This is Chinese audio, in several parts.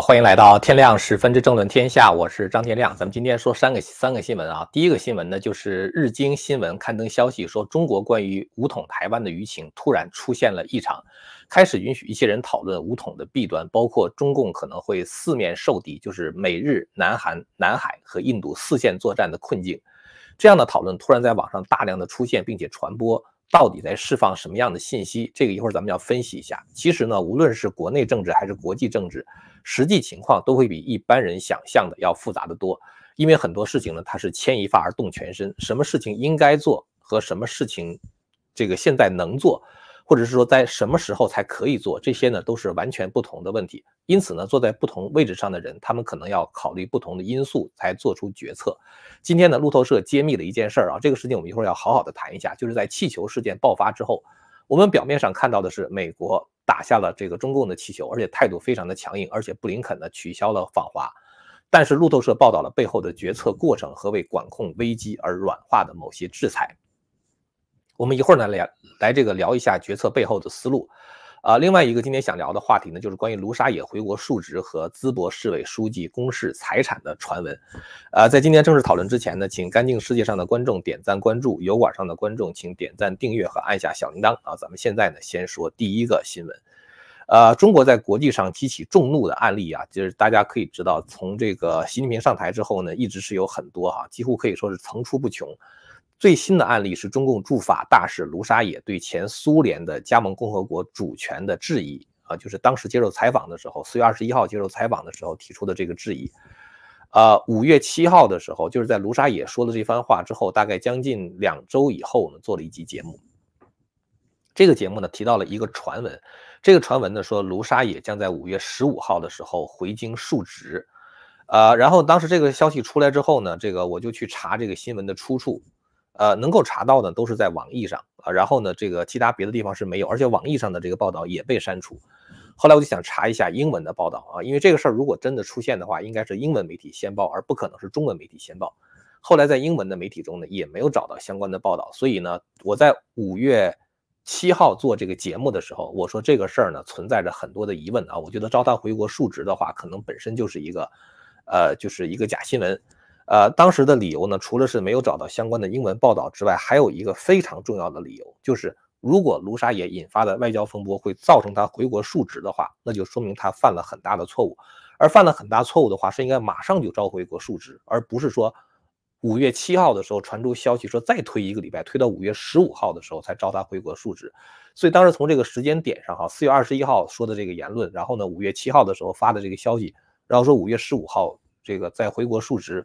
欢迎来到天亮十分之政论天下，我是张天亮。咱们今天说三个三个新闻啊。第一个新闻呢，就是日经新闻刊登消息说，中国关于武统台湾的舆情突然出现了异常，开始允许一些人讨论武统的弊端，包括中共可能会四面受敌，就是美日、南韩、南海和印度四线作战的困境。这样的讨论突然在网上大量的出现，并且传播。到底在释放什么样的信息？这个一会儿咱们要分析一下。其实呢，无论是国内政治还是国际政治，实际情况都会比一般人想象的要复杂的多。因为很多事情呢，它是牵一发而动全身。什么事情应该做和什么事情，这个现在能做。或者是说在什么时候才可以做，这些呢都是完全不同的问题。因此呢，坐在不同位置上的人，他们可能要考虑不同的因素才做出决策。今天呢，路透社揭秘了一件事儿啊，这个事情我们一会儿要好好的谈一下。就是在气球事件爆发之后，我们表面上看到的是美国打下了这个中共的气球，而且态度非常的强硬，而且布林肯呢取消了访华。但是路透社报道了背后的决策过程和为管控危机而软化的某些制裁。我们一会儿呢来来这个聊一下决策背后的思路，啊，另外一个今天想聊的话题呢就是关于卢沙野回国述职和淄博市委书记公示财产的传闻，呃，在今天正式讨论之前呢，请干净世界上的观众点赞关注，油管上的观众请点赞订阅和按下小铃铛啊，咱们现在呢先说第一个新闻，呃，中国在国际上激起众怒的案例啊，就是大家可以知道，从这个习近平上台之后呢，一直是有很多哈，几乎可以说是层出不穷。最新的案例是中共驻法大使卢沙野对前苏联的加盟共和国主权的质疑啊，就是当时接受采访的时候，四月二十一号接受采访的时候提出的这个质疑。啊，五月七号的时候，就是在卢沙野说了这番话之后，大概将近两周以后，我们做了一期节目。这个节目呢提到了一个传闻，这个传闻呢说卢沙野将在五月十五号的时候回京述职。啊，然后当时这个消息出来之后呢，这个我就去查这个新闻的出处。呃，能够查到的都是在网易上啊，然后呢，这个其他别的地方是没有，而且网易上的这个报道也被删除。后来我就想查一下英文的报道啊，因为这个事儿如果真的出现的话，应该是英文媒体先报，而不可能是中文媒体先报。后来在英文的媒体中呢，也没有找到相关的报道，所以呢，我在五月七号做这个节目的时候，我说这个事儿呢存在着很多的疑问啊，我觉得招他回国述职的话，可能本身就是一个，呃，就是一个假新闻。呃，当时的理由呢，除了是没有找到相关的英文报道之外，还有一个非常重要的理由，就是如果卢沙野引发的外交风波会造成他回国述职的话，那就说明他犯了很大的错误。而犯了很大错误的话，是应该马上就召回国述职，而不是说五月七号的时候传出消息说再推一个礼拜，推到五月十五号的时候才召他回国述职。所以当时从这个时间点上哈，四月二十一号说的这个言论，然后呢，五月七号的时候发的这个消息，然后说五月十五号这个再回国述职。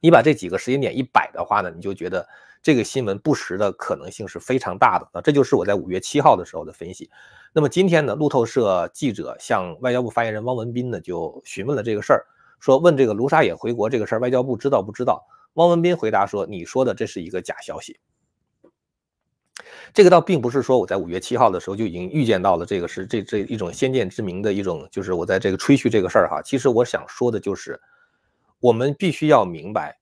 你把这几个时间点一摆的话呢，你就觉得这个新闻不实的可能性是非常大的啊！这就是我在五月七号的时候的分析。那么今天呢，路透社记者向外交部发言人汪文斌呢就询问了这个事儿，说问这个卢沙野回国这个事儿，外交部知道不知道？汪文斌回答说：“你说的这是一个假消息。”这个倒并不是说我在五月七号的时候就已经预见到了这个是这这一种先见之明的一种，就是我在这个吹嘘这个事儿哈。其实我想说的就是。我们必须要明白，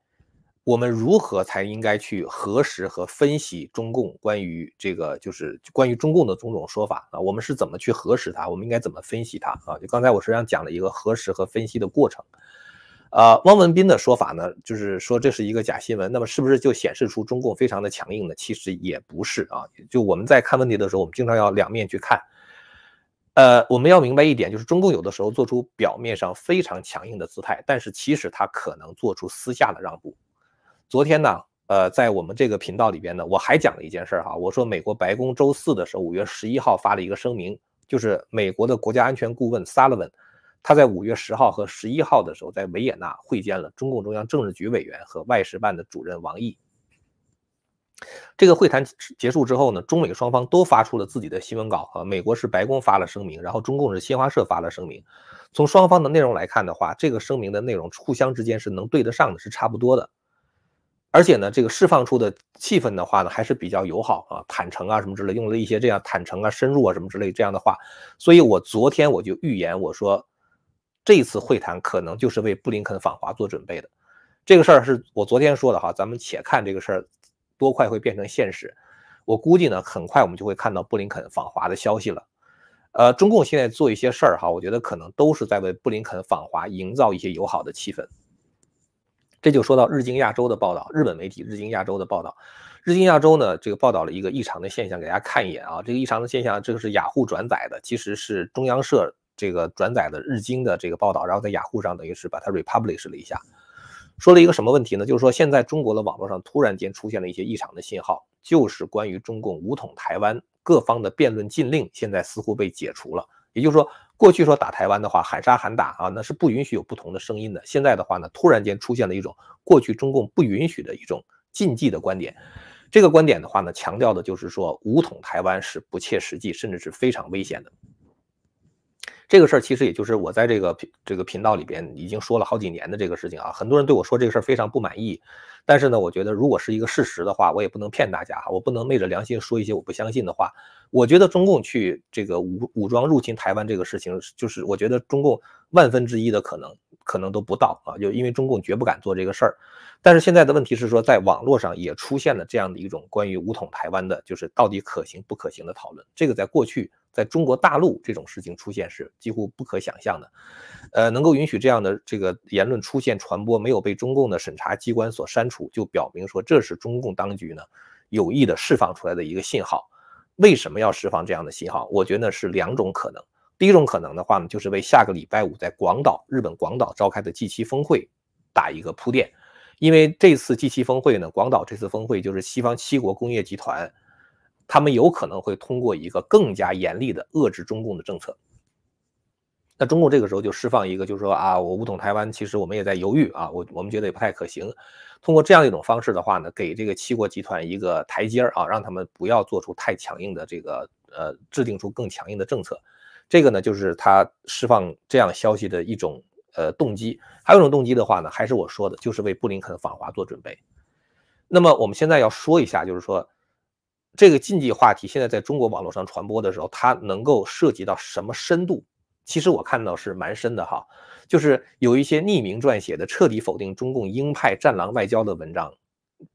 我们如何才应该去核实和分析中共关于这个就是关于中共的种种说法啊？我们是怎么去核实它？我们应该怎么分析它啊？就刚才我实际上讲了一个核实和分析的过程。啊，汪文斌的说法呢，就是说这是一个假新闻。那么是不是就显示出中共非常的强硬呢？其实也不是啊。就我们在看问题的时候，我们经常要两面去看。呃，我们要明白一点，就是中共有的时候做出表面上非常强硬的姿态，但是其实他可能做出私下的让步。昨天呢，呃，在我们这个频道里边呢，我还讲了一件事哈，我说美国白宫周四的时候，五月十一号发了一个声明，就是美国的国家安全顾问萨拉文，他在五月十号和十一号的时候，在维也纳会见了中共中央政治局委员和外事办的主任王毅。这个会谈结束之后呢，中美双方都发出了自己的新闻稿啊。美国是白宫发了声明，然后中共是新华社发了声明。从双方的内容来看的话，这个声明的内容互相之间是能对得上的是差不多的。而且呢，这个释放出的气氛的话呢，还是比较友好啊，坦诚啊什么之类，用了一些这样坦诚啊、深入啊什么之类这样的话。所以我昨天我就预言我说，这次会谈可能就是为布林肯访华做准备的。这个事儿是我昨天说的哈，咱们且看这个事儿。多快会变成现实？我估计呢，很快我们就会看到布林肯访华的消息了。呃，中共现在做一些事儿哈，我觉得可能都是在为布林肯访华营造一些友好的气氛。这就说到日经亚洲的报道，日本媒体日经亚洲的报道，日经亚洲呢这个报道了一个异常的现象，给大家看一眼啊。这个异常的现象，这个是雅虎转载的，其实是中央社这个转载的日经的这个报道，然后在雅虎上等于是把它 r e p u b l i s h 了一下。说了一个什么问题呢？就是说，现在中国的网络上突然间出现了一些异常的信号，就是关于中共武统台湾各方的辩论禁令，现在似乎被解除了。也就是说，过去说打台湾的话，喊杀喊打啊，那是不允许有不同的声音的。现在的话呢，突然间出现了一种过去中共不允许的一种禁忌的观点。这个观点的话呢，强调的就是说，武统台湾是不切实际，甚至是非常危险的。这个事儿其实也就是我在这个这个频道里边已经说了好几年的这个事情啊，很多人对我说这个事儿非常不满意。但是呢，我觉得如果是一个事实的话，我也不能骗大家哈，我不能昧着良心说一些我不相信的话。我觉得中共去这个武武装入侵台湾这个事情，就是我觉得中共万分之一的可能，可能都不到啊，就因为中共绝不敢做这个事儿。但是现在的问题是说，在网络上也出现了这样的一种关于武统台湾的，就是到底可行不可行的讨论。这个在过去在中国大陆这种事情出现是几乎不可想象的，呃，能够允许这样的这个言论出现传播，没有被中共的审查机关所删除。就表明说这是中共当局呢有意的释放出来的一个信号。为什么要释放这样的信号？我觉得是两种可能。第一种可能的话呢，就是为下个礼拜五在广岛，日本广岛召开的 G7 峰会打一个铺垫。因为这次 G7 峰会呢，广岛这次峰会就是西方七国工业集团，他们有可能会通过一个更加严厉的遏制中共的政策。那中共这个时候就释放一个，就是说啊，我武统台湾，其实我们也在犹豫啊，我我们觉得也不太可行。通过这样一种方式的话呢，给这个七国集团一个台阶儿啊，让他们不要做出太强硬的这个呃，制定出更强硬的政策。这个呢，就是他释放这样消息的一种呃动机。还有一种动机的话呢，还是我说的，就是为布林肯访华做准备。那么我们现在要说一下，就是说这个禁忌话题现在在中国网络上传播的时候，它能够涉及到什么深度？其实我看到是蛮深的哈。就是有一些匿名撰写的彻底否定中共鹰派战狼外交的文章，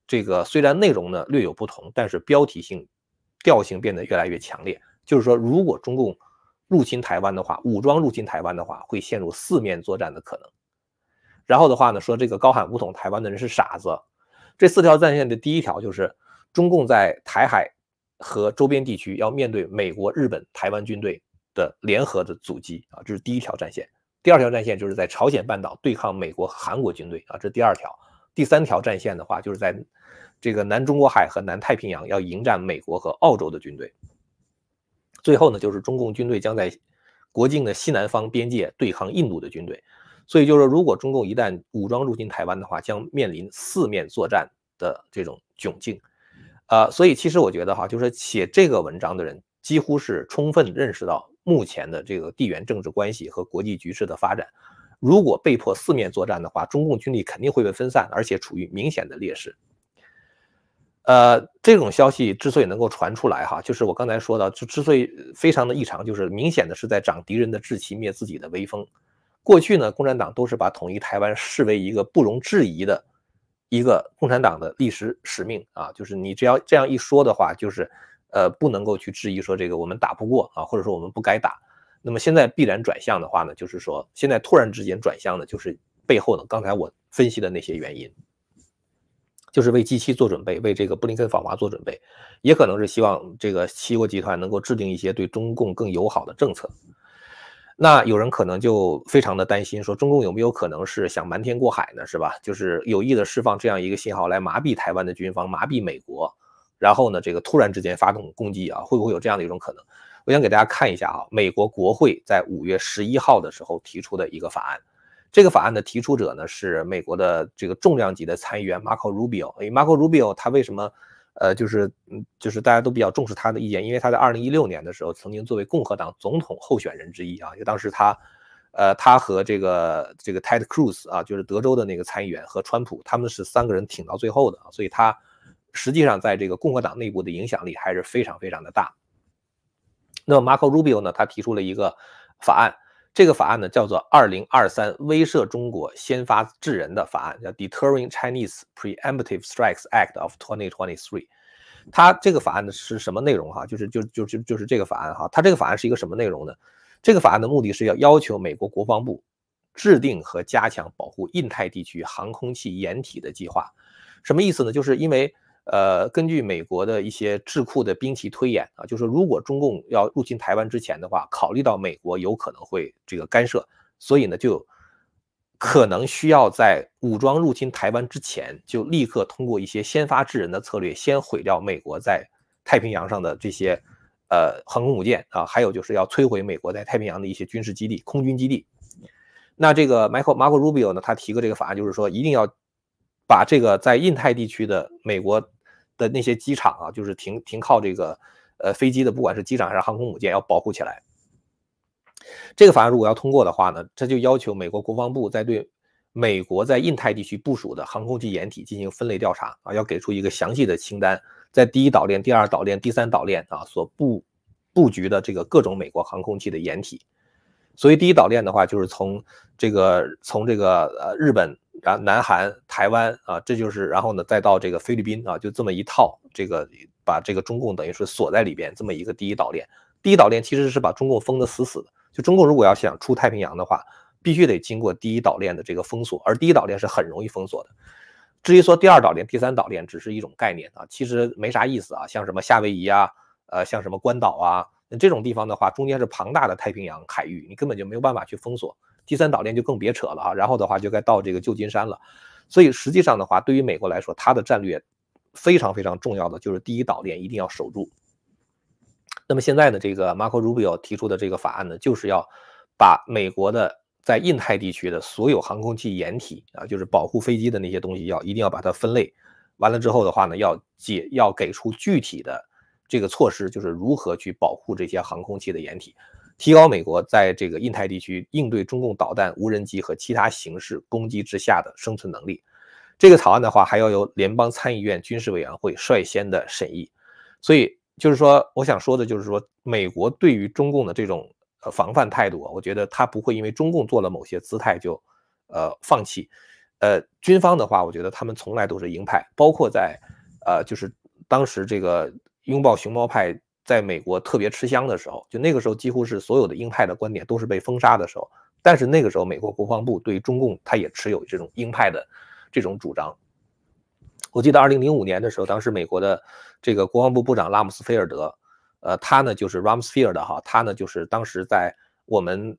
这个虽然内容呢略有不同，但是标题性调性变得越来越强烈。就是说，如果中共入侵台湾的话，武装入侵台湾的话，会陷入四面作战的可能。然后的话呢，说这个高喊武统台湾的人是傻子。这四条战线的第一条就是，中共在台海和周边地区要面对美国、日本、台湾军队的联合的阻击啊，这是第一条战线。第二条战线就是在朝鲜半岛对抗美国和韩国军队啊，这是第二条；第三条战线的话，就是在这个南中国海和南太平洋要迎战美国和澳洲的军队。最后呢，就是中共军队将在国境的西南方边界对抗印度的军队。所以就是说，如果中共一旦武装入侵台湾的话，将面临四面作战的这种窘境。呃，所以其实我觉得哈，就是写这个文章的人几乎是充分认识到。目前的这个地缘政治关系和国际局势的发展，如果被迫四面作战的话，中共军力肯定会被分散，而且处于明显的劣势。呃，这种消息之所以能够传出来哈，就是我刚才说的，就之所以非常的异常，就是明显的是在长敌人的志气，灭自己的威风。过去呢，共产党都是把统一台湾视为一个不容置疑的一个共产党的历史使命啊，就是你只要这样一说的话，就是。呃，不能够去质疑说这个我们打不过啊，或者说我们不该打。那么现在必然转向的话呢，就是说现在突然之间转向的，就是背后的刚才我分析的那些原因，就是为 G7 做准备，为这个布林肯访华做准备，也可能是希望这个七国集团能够制定一些对中共更友好的政策。那有人可能就非常的担心，说中共有没有可能是想瞒天过海呢？是吧？就是有意的释放这样一个信号来麻痹台湾的军方，麻痹美国。然后呢？这个突然之间发动攻击啊，会不会有这样的一种可能？我想给大家看一下啊，美国国会在五月十一号的时候提出的一个法案。这个法案的提出者呢是美国的这个重量级的参议员 Marco Rubio。Marco Rubio 他为什么？呃，就是嗯，就是大家都比较重视他的意见，因为他在二零一六年的时候曾经作为共和党总统候选人之一啊，因为当时他呃，他和这个这个 Ted Cruz 啊，就是德州的那个参议员和川普他们是三个人挺到最后的所以他。实际上，在这个共和党内部的影响力还是非常非常的大。那么 Marco Rubio 呢，他提出了一个法案，这个法案呢叫做《二零二三威慑中国先发制人的法案》，叫《Detering Chinese Preemptive Strikes Act of 2023》。他这个法案呢是什么内容？哈，就是就就就就是这个法案哈。他这个法案是一个什么内容呢？这个法案的目的是要要求美国国防部制定和加强保护印太地区航空器掩体的计划。什么意思呢？就是因为呃，根据美国的一些智库的兵棋推演啊，就是如果中共要入侵台湾之前的话，考虑到美国有可能会这个干涉，所以呢，就可能需要在武装入侵台湾之前，就立刻通过一些先发制人的策略，先毁掉美国在太平洋上的这些呃航空母舰啊，还有就是要摧毁美国在太平洋的一些军事基地、空军基地。那这个 Michael Marco Rubio 呢，他提过这个法案，就是说一定要。把这个在印太地区的美国的那些机场啊，就是停停靠这个呃飞机的，不管是机场还是航空母舰，要保护起来。这个法案如果要通过的话呢，这就要求美国国防部在对美国在印太地区部署的航空器掩体进行分类调查啊，要给出一个详细的清单，在第一岛链、第二岛链、第三岛链啊所布布局的这个各种美国航空器的掩体。所以第一岛链的话，就是从这个从这个呃日本。然后，南韩、台湾啊，这就是，然后呢，再到这个菲律宾啊，就这么一套，这个把这个中共等于是锁在里边，这么一个第一岛链。第一岛链其实是把中共封的死死的。就中共如果要想出太平洋的话，必须得经过第一岛链的这个封锁，而第一岛链是很容易封锁的。至于说第二岛链、第三岛链，只是一种概念啊，其实没啥意思啊。像什么夏威夷啊，呃，像什么关岛啊，那这种地方的话，中间是庞大的太平洋海域，你根本就没有办法去封锁。第三岛链就更别扯了啊，然后的话就该到这个旧金山了，所以实际上的话，对于美国来说，它的战略非常非常重要的就是第一岛链一定要守住。那么现在呢，这个 Marco Rubio 提出的这个法案呢，就是要把美国的在印太地区的所有航空器掩体啊，就是保护飞机的那些东西，要一定要把它分类，完了之后的话呢，要解要给出具体的这个措施，就是如何去保护这些航空器的掩体。提高美国在这个印太地区应对中共导弹、无人机和其他形式攻击之下的生存能力。这个草案的话，还要由联邦参议院军事委员会率先的审议。所以，就是说，我想说的就是说，美国对于中共的这种防范态度，我觉得他不会因为中共做了某些姿态就呃放弃。呃，军方的话，我觉得他们从来都是鹰派，包括在呃，就是当时这个拥抱熊猫派。在美国特别吃香的时候，就那个时候几乎是所有的鹰派的观点都是被封杀的时候。但是那个时候，美国国防部对中共，他也持有这种鹰派的这种主张。我记得二零零五年的时候，当时美国的这个国防部部长拉姆斯菲尔德，呃，他呢就是 r a m s f h e r 的哈，他呢就是当时在我们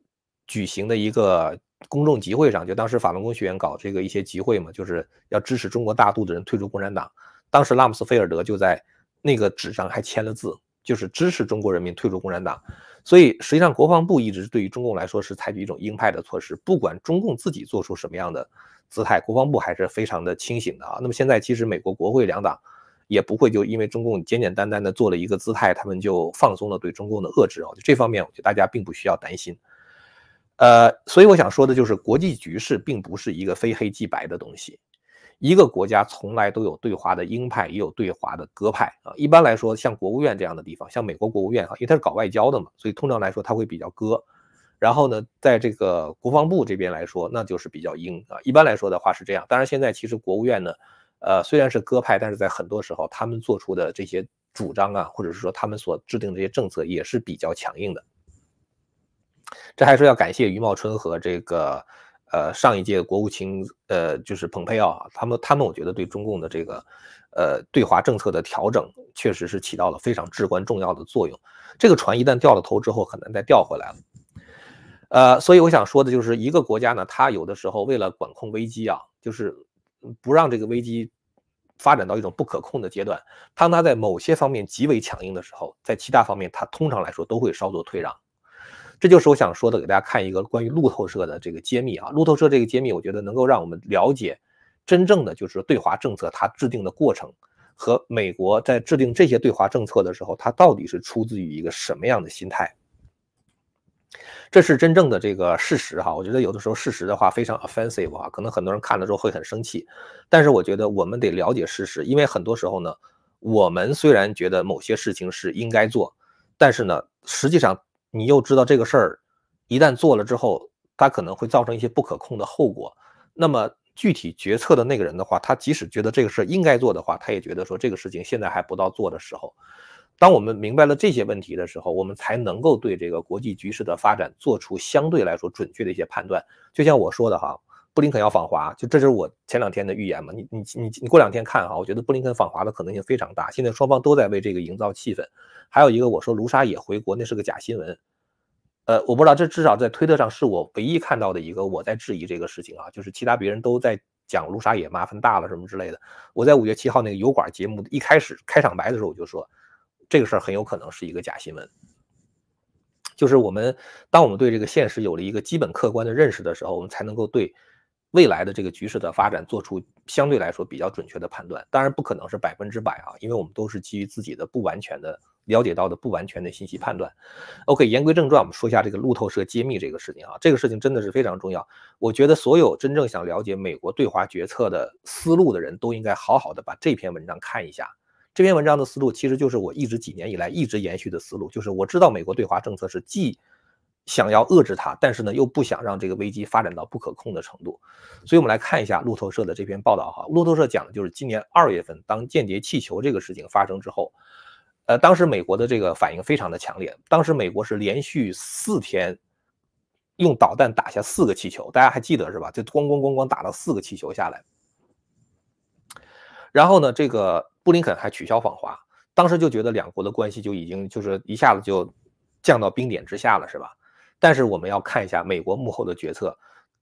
举行的一个公众集会上，就当时法轮功学员搞这个一些集会嘛，就是要支持中国大陆的人退出共产党。当时拉姆斯菲尔德就在那个纸上还签了字。就是支持中国人民退出共产党，所以实际上国防部一直对于中共来说是采取一种鹰派的措施，不管中共自己做出什么样的姿态，国防部还是非常的清醒的啊。那么现在其实美国国会两党也不会就因为中共简简单单的做了一个姿态，他们就放松了对中共的遏制啊。这方面，我觉得大家并不需要担心。呃，所以我想说的就是，国际局势并不是一个非黑即白的东西。一个国家从来都有对华的鹰派，也有对华的鸽派啊。一般来说，像国务院这样的地方，像美国国务院啊，因为它是搞外交的嘛，所以通常来说它会比较鸽。然后呢，在这个国防部这边来说，那就是比较鹰啊。一般来说的话是这样。当然，现在其实国务院呢，呃，虽然是鸽派，但是在很多时候他们做出的这些主张啊，或者是说他们所制定这些政策也是比较强硬的。这还是要感谢余茂春和这个。呃，上一届国务卿，呃，就是蓬佩奥，他们他们，我觉得对中共的这个，呃，对华政策的调整，确实是起到了非常至关重要的作用。这个船一旦掉了头之后，很难再调回来了。呃，所以我想说的就是，一个国家呢，它有的时候为了管控危机啊，就是不让这个危机发展到一种不可控的阶段，当它在某些方面极为强硬的时候，在其他方面它通常来说都会稍作退让。这就是我想说的，给大家看一个关于路透社的这个揭秘啊。路透社这个揭秘，我觉得能够让我们了解真正的就是对华政策它制定的过程，和美国在制定这些对华政策的时候，它到底是出自于一个什么样的心态。这是真正的这个事实哈。我觉得有的时候事实的话非常 offensive 啊，可能很多人看了之后会很生气，但是我觉得我们得了解事实，因为很多时候呢，我们虽然觉得某些事情是应该做，但是呢，实际上。你又知道这个事儿，一旦做了之后，它可能会造成一些不可控的后果。那么具体决策的那个人的话，他即使觉得这个事儿应该做的话，他也觉得说这个事情现在还不到做的时候。当我们明白了这些问题的时候，我们才能够对这个国际局势的发展做出相对来说准确的一些判断。就像我说的哈。布林肯要访华，就这就是我前两天的预言嘛？你你你你过两天看哈，我觉得布林肯访华的可能性非常大。现在双方都在为这个营造气氛。还有一个，我说卢沙也回国，那是个假新闻。呃，我不知道，这至少在推特上是我唯一看到的一个我在质疑这个事情啊。就是其他别人都在讲卢沙也麻烦大了什么之类的。我在五月七号那个油管节目一开始开场白的时候，我就说这个事儿很有可能是一个假新闻。就是我们，当我们对这个现实有了一个基本客观的认识的时候，我们才能够对。未来的这个局势的发展做出相对来说比较准确的判断，当然不可能是百分之百啊，因为我们都是基于自己的不完全的了解到的不完全的信息判断。OK，言归正传，我们说一下这个路透社揭秘这个事情啊，这个事情真的是非常重要。我觉得所有真正想了解美国对华决策的思路的人都应该好好的把这篇文章看一下。这篇文章的思路其实就是我一直几年以来一直延续的思路，就是我知道美国对华政策是既想要遏制它，但是呢，又不想让这个危机发展到不可控的程度，所以我们来看一下路透社的这篇报道哈。路透社讲的就是今年二月份，当间谍气球这个事情发生之后，呃，当时美国的这个反应非常的强烈，当时美国是连续四天用导弹打下四个气球，大家还记得是吧？就咣咣咣咣打了四个气球下来。然后呢，这个布林肯还取消访华，当时就觉得两国的关系就已经就是一下子就降到冰点之下了，是吧？但是我们要看一下美国幕后的决策，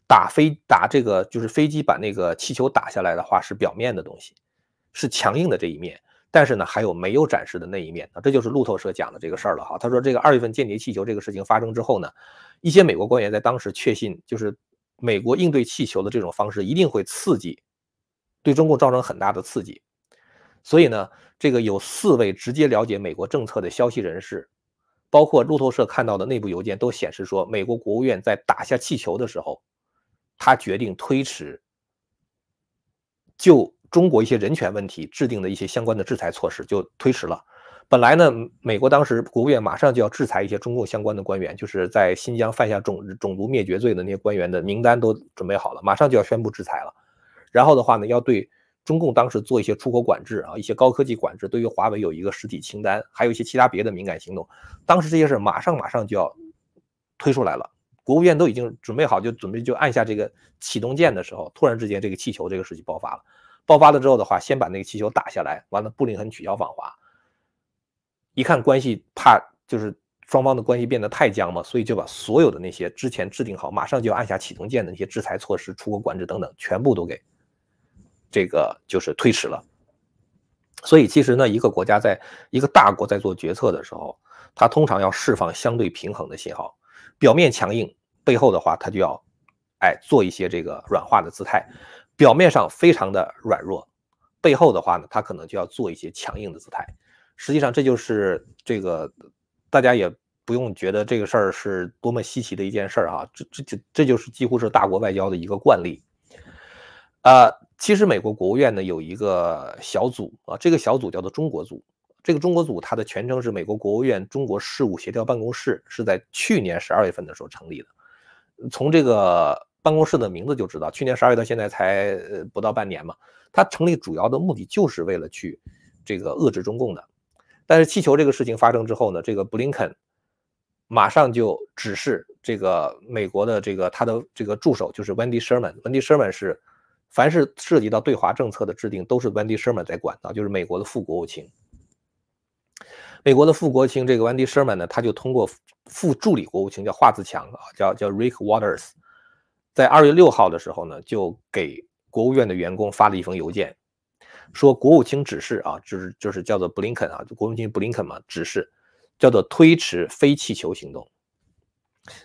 打飞打这个就是飞机把那个气球打下来的话是表面的东西，是强硬的这一面。但是呢，还有没有展示的那一面啊？这就是路透社讲的这个事儿了哈。他说这个二月份间谍气球这个事情发生之后呢，一些美国官员在当时确信，就是美国应对气球的这种方式一定会刺激，对中共造成很大的刺激。所以呢，这个有四位直接了解美国政策的消息人士。包括路透社看到的内部邮件都显示说，美国国务院在打下气球的时候，他决定推迟就中国一些人权问题制定的一些相关的制裁措施，就推迟了。本来呢，美国当时国务院马上就要制裁一些中共相关的官员，就是在新疆犯下种种族灭绝罪的那些官员的名单都准备好了，马上就要宣布制裁了。然后的话呢，要对。中共当时做一些出口管制啊，一些高科技管制，对于华为有一个实体清单，还有一些其他别的敏感行动。当时这些事马上马上就要推出来了，国务院都已经准备好，就准备就按下这个启动键的时候，突然之间这个气球这个事情爆发了。爆发了之后的话，先把那个气球打下来，完了布林肯取消访华。一看关系怕就是双方的关系变得太僵嘛，所以就把所有的那些之前制定好，马上就要按下启动键的那些制裁措施、出口管制等等，全部都给。这个就是推迟了，所以其实呢，一个国家在一个大国在做决策的时候，他通常要释放相对平衡的信号，表面强硬，背后的话他就要，哎，做一些这个软化的姿态，表面上非常的软弱，背后的话呢，他可能就要做一些强硬的姿态。实际上，这就是这个大家也不用觉得这个事儿是多么稀奇的一件事儿啊，这这就这就是几乎是大国外交的一个惯例，啊。其实美国国务院呢有一个小组啊，这个小组叫做中国组。这个中国组它的全称是美国国务院中国事务协调办公室，是在去年十二月份的时候成立的。从这个办公室的名字就知道，去年十二月到现在才不到半年嘛。它成立主要的目的就是为了去这个遏制中共的。但是气球这个事情发生之后呢，这个布林肯马上就指示这个美国的这个他的这个助手就是 Wendy Sherman，Wendy Sherman 是。凡是涉及到对华政策的制定，都是 Wendy Sherman 在管的，就是美国的副国务卿。美国的副国务卿这个 Wendy Sherman 呢，他就通过副助理国务卿叫华自强啊，叫叫 Rick Waters，在二月六号的时候呢，就给国务院的员工发了一封邮件，说国务卿指示啊，就是就是叫做 Blinken 啊，国务卿 Blinken 嘛，指示叫做推迟非气球行动。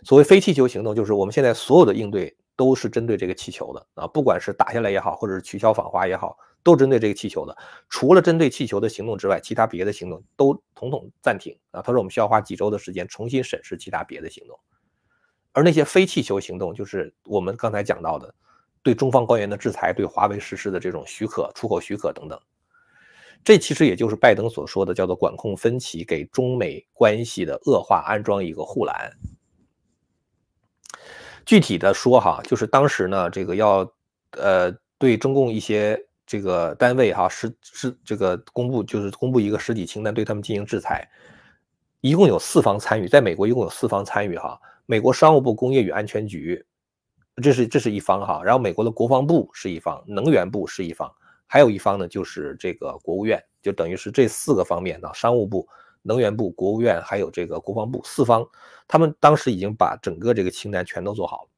所谓非气球行动，就是我们现在所有的应对。都是针对这个气球的啊，不管是打下来也好，或者是取消访华也好，都针对这个气球的。除了针对气球的行动之外，其他别的行动都统统暂停啊。他说，我们需要花几周的时间重新审视其他别的行动，而那些非气球行动，就是我们刚才讲到的对中方官员的制裁、对华为实施的这种许可、出口许可等等。这其实也就是拜登所说的叫做管控分歧，给中美关系的恶化安装一个护栏。具体的说哈，就是当时呢，这个要，呃，对中共一些这个单位哈，实是这个公布，就是公布一个实体清单，对他们进行制裁。一共有四方参与，在美国一共有四方参与哈，美国商务部工业与安全局，这是这是一方哈，然后美国的国防部是一方，能源部是一方，还有一方呢就是这个国务院，就等于是这四个方面的商务部。能源部、国务院还有这个国防部四方，他们当时已经把整个这个清单全都做好了。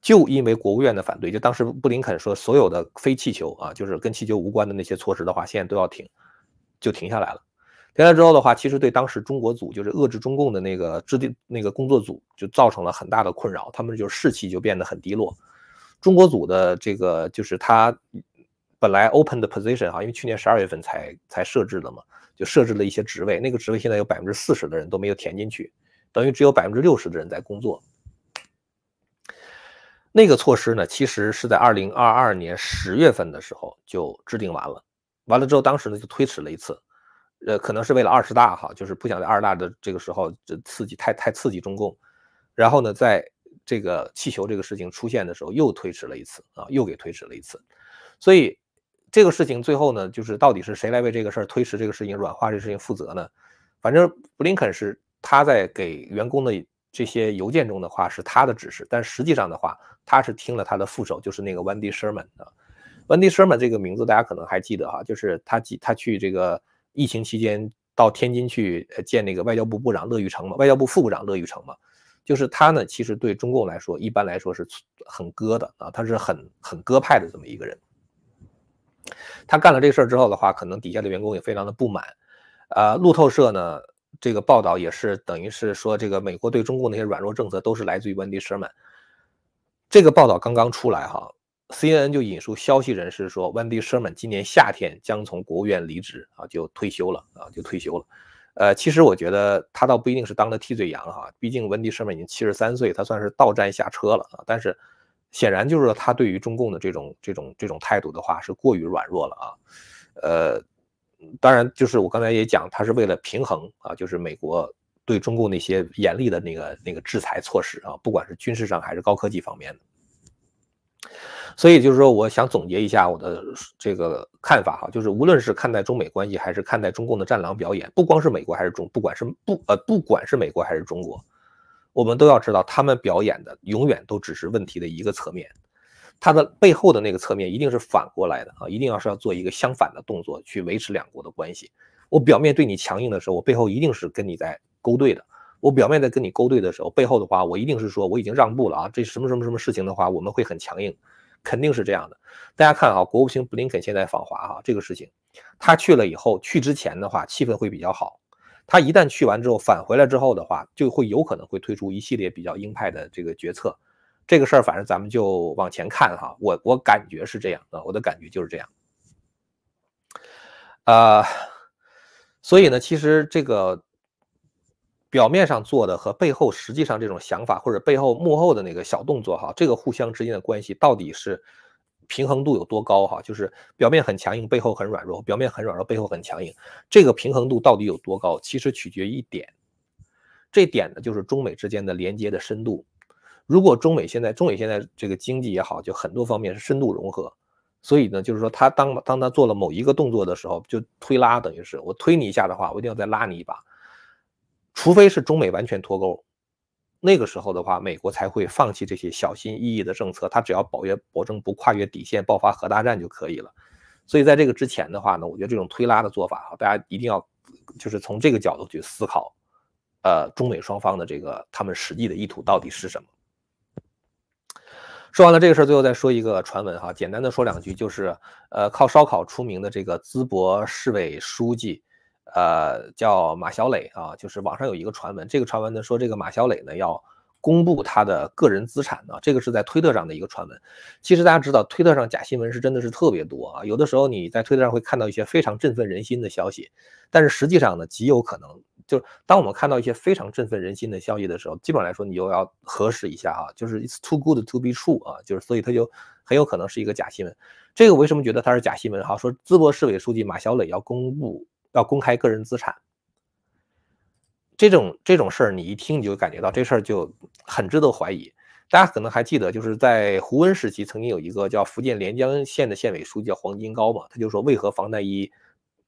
就因为国务院的反对，就当时布林肯说，所有的非气球啊，就是跟气球无关的那些措施的话，现在都要停，就停下来了。停下来之后的话，其实对当时中国组就是遏制中共的那个制定那个工作组就造成了很大的困扰，他们就是士气就变得很低落。中国组的这个就是他本来 open 的 position 哈，因为去年十二月份才才设置的嘛。就设置了一些职位，那个职位现在有百分之四十的人都没有填进去，等于只有百分之六十的人在工作。那个措施呢，其实是在二零二二年十月份的时候就制定完了，完了之后当时呢就推迟了一次，呃，可能是为了二十大哈，就是不想在二十大的这个时候这刺激太太刺激中共，然后呢，在这个气球这个事情出现的时候又推迟了一次啊，又给推迟了一次，所以。这个事情最后呢，就是到底是谁来为这个事儿推迟这个事情、软化这个事情负责呢？反正布林肯是他在给员工的这些邮件中的话是他的指示，但实际上的话，他是听了他的副手，就是那个 Wendy Sherman 的。Wendy Sherman 这个名字大家可能还记得哈，就是他去他去这个疫情期间到天津去呃见那个外交部部长乐玉成嘛，外交部副部长乐玉成嘛，就是他呢，其实对中共来说一般来说是很割的啊，他是很很割派的这么一个人。他干了这事儿之后的话，可能底下的员工也非常的不满，啊，路透社呢这个报道也是等于是说这个美国对中共那些软弱政策都是来自于温迪·舍曼。这个报道刚刚出来哈，CNN 就引述消息人士说，温迪·舍曼今年夏天将从国务院离职啊，就退休了啊，就退休了。呃，其实我觉得他倒不一定是当的替罪羊哈，毕竟温迪·舍曼已经七十三岁，他算是到站下车了啊，但是。显然就是说，他对于中共的这种这种这种态度的话，是过于软弱了啊。呃，当然就是我刚才也讲，他是为了平衡啊，就是美国对中共那些严厉的那个那个制裁措施啊，不管是军事上还是高科技方面的。所以就是说，我想总结一下我的这个看法哈，就是无论是看待中美关系，还是看待中共的战狼表演，不光是美国还是中，不管是不呃，不管是美国还是中国。我们都要知道，他们表演的永远都只是问题的一个侧面，他的背后的那个侧面一定是反过来的啊，一定要是要做一个相反的动作去维持两国的关系。我表面对你强硬的时候，我背后一定是跟你在勾兑的。我表面在跟你勾兑的时候，背后的话我一定是说我已经让步了啊，这什么什么什么事情的话我们会很强硬，肯定是这样的。大家看啊，国务卿布林肯现在访华啊，这个事情，他去了以后，去之前的话气氛会比较好。他一旦去完之后，返回来之后的话，就会有可能会推出一系列比较鹰派的这个决策。这个事儿，反正咱们就往前看哈。我我感觉是这样啊，我的感觉就是这样。啊，所以呢，其实这个表面上做的和背后实际上这种想法，或者背后幕后的那个小动作，哈，这个互相之间的关系到底是？平衡度有多高哈？就是表面很强硬，背后很软弱；表面很软弱，背后很强硬。这个平衡度到底有多高？其实取决于一点，这点呢就是中美之间的连接的深度。如果中美现在，中美现在这个经济也好，就很多方面是深度融合。所以呢，就是说他当当他做了某一个动作的时候，就推拉等于是我推你一下的话，我一定要再拉你一把。除非是中美完全脱钩。那个时候的话，美国才会放弃这些小心翼翼的政策，他只要保约保证不跨越底线，爆发核大战就可以了。所以在这个之前的话呢，我觉得这种推拉的做法，哈，大家一定要就是从这个角度去思考，呃，中美双方的这个他们实际的意图到底是什么。说完了这个事儿，最后再说一个传闻哈，简单的说两句，就是呃，靠烧烤出名的这个淄博市委书记。呃，叫马小磊啊，就是网上有一个传闻，这个传闻呢说这个马小磊呢要公布他的个人资产啊，这个是在推特上的一个传闻。其实大家知道，推特上假新闻是真的是特别多啊，有的时候你在推特上会看到一些非常振奋人心的消息，但是实际上呢极有可能，就是当我们看到一些非常振奋人心的消息的时候，基本上来说你又要核实一下啊，就是 i too s t good to be true 啊，就是所以他就很有可能是一个假新闻。这个为什么觉得它是假新闻哈？说淄博市委书记马小磊要公布。要公开个人资产，这种这种事儿，你一听你就感觉到这事儿就很值得怀疑。大家可能还记得，就是在胡温时期，曾经有一个叫福建连江县的县委书记叫黄金高嘛，他就说为何防弹衣，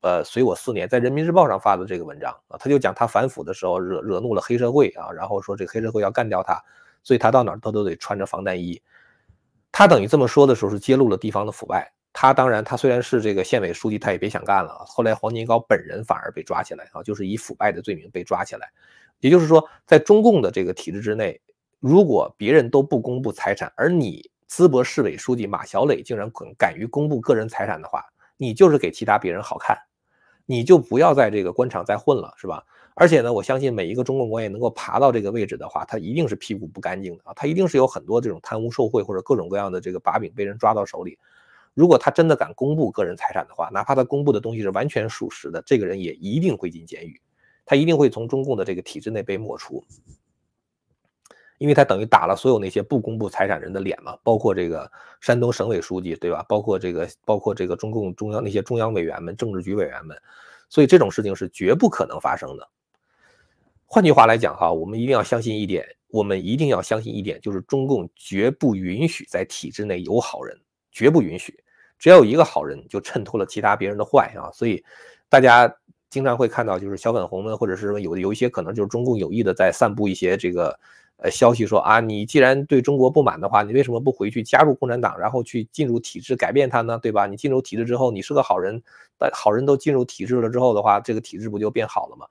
呃，随我四年，在《人民日报》上发的这个文章啊，他就讲他反腐的时候惹惹怒了黑社会啊，然后说这黑社会要干掉他，所以他到哪他都得穿着防弹衣。他等于这么说的时候，是揭露了地方的腐败。他当然，他虽然是这个县委书记，他也别想干了。后来黄金高本人反而被抓起来啊，就是以腐败的罪名被抓起来。也就是说，在中共的这个体制之内，如果别人都不公布财产，而你淄博市委书记马小磊竟然敢敢于公布个人财产的话，你就是给其他别人好看，你就不要在这个官场再混了，是吧？而且呢，我相信每一个中共官员能够爬到这个位置的话，他一定是屁股不干净的啊，他一定是有很多这种贪污受贿或者各种各样的这个把柄被人抓到手里。如果他真的敢公布个人财产的话，哪怕他公布的东西是完全属实的，这个人也一定会进监狱，他一定会从中共的这个体制内被抹除，因为他等于打了所有那些不公布财产人的脸嘛，包括这个山东省委书记，对吧？包括这个，包括这个中共中央那些中央委员们、政治局委员们，所以这种事情是绝不可能发生的。换句话来讲哈，我们一定要相信一点，我们一定要相信一点，就是中共绝不允许在体制内有好人。绝不允许，只要有一个好人，就衬托了其他别人的坏啊！所以大家经常会看到，就是小粉红们，或者是说有有一些可能就是中共有意的在散布一些这个呃消息，说啊，你既然对中国不满的话，你为什么不回去加入共产党，然后去进入体制，改变它呢？对吧？你进入体制之后，你是个好人，但好人都进入体制了之后的话，这个体制不就变好了吗？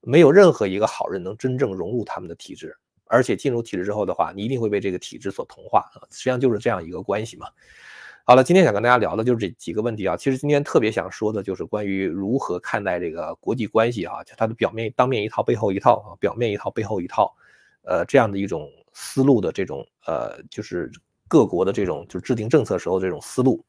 没有任何一个好人能真正融入他们的体制。而且进入体制之后的话，你一定会被这个体制所同化啊，实际上就是这样一个关系嘛。好了，今天想跟大家聊的就是这几个问题啊。其实今天特别想说的就是关于如何看待这个国际关系啊，就它的表面当面一套背后一套，表面一套背后一套，呃，这样的一种思路的这种呃，就是各国的这种就制定政策时候这种思路。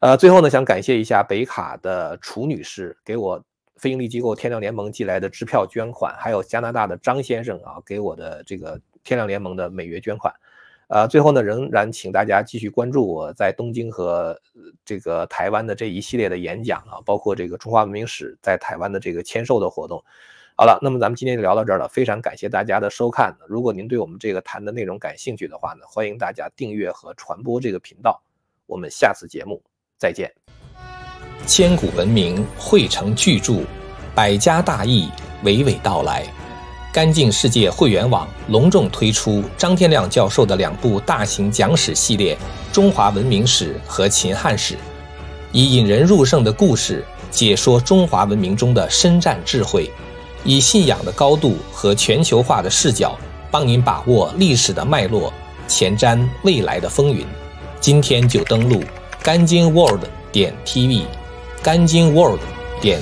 呃，最后呢，想感谢一下北卡的楚女士给我。非营利机构天亮联盟寄来的支票捐款，还有加拿大的张先生啊给我的这个天亮联盟的每月捐款，呃，最后呢，仍然请大家继续关注我在东京和这个台湾的这一系列的演讲啊，包括这个中华文明史在台湾的这个签售的活动。好了，那么咱们今天就聊到这儿了，非常感谢大家的收看。如果您对我们这个谈的内容感兴趣的话呢，欢迎大家订阅和传播这个频道。我们下次节目再见。千古文明汇成巨著，百家大义娓娓道来。干净世界会员网隆重推出张天亮教授的两部大型讲史系列《中华文明史》和《秦汉史》，以引人入胜的故事解说中华文明中的深战智慧，以信仰的高度和全球化的视角，帮您把握历史的脉络，前瞻未来的风云。今天就登录干净 world 点 tv。干金 world 点。